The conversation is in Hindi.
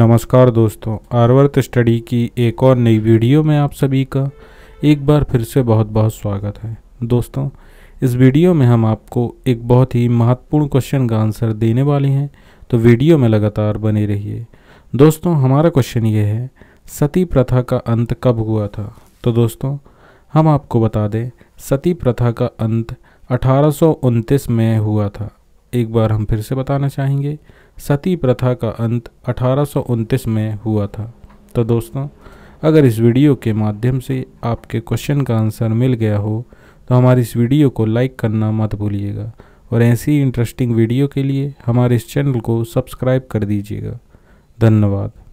नमस्कार दोस्तों आर्वर्त स्टडी की एक और नई वीडियो में आप सभी का एक बार फिर से बहुत बहुत स्वागत है दोस्तों इस वीडियो में हम आपको एक बहुत ही महत्वपूर्ण क्वेश्चन का आंसर देने वाले हैं तो वीडियो में लगातार बने रहिए दोस्तों हमारा क्वेश्चन ये है सती प्रथा का अंत कब हुआ था तो दोस्तों हम आपको बता दें सती प्रथा का अंत अठारह में हुआ था एक बार हम फिर से बताना चाहेंगे सती प्रथा का अंत अठारह में हुआ था तो दोस्तों अगर इस वीडियो के माध्यम से आपके क्वेश्चन का आंसर मिल गया हो तो हमारी इस वीडियो को लाइक करना मत भूलिएगा और ऐसी इंटरेस्टिंग वीडियो के लिए हमारे इस चैनल को सब्सक्राइब कर दीजिएगा धन्यवाद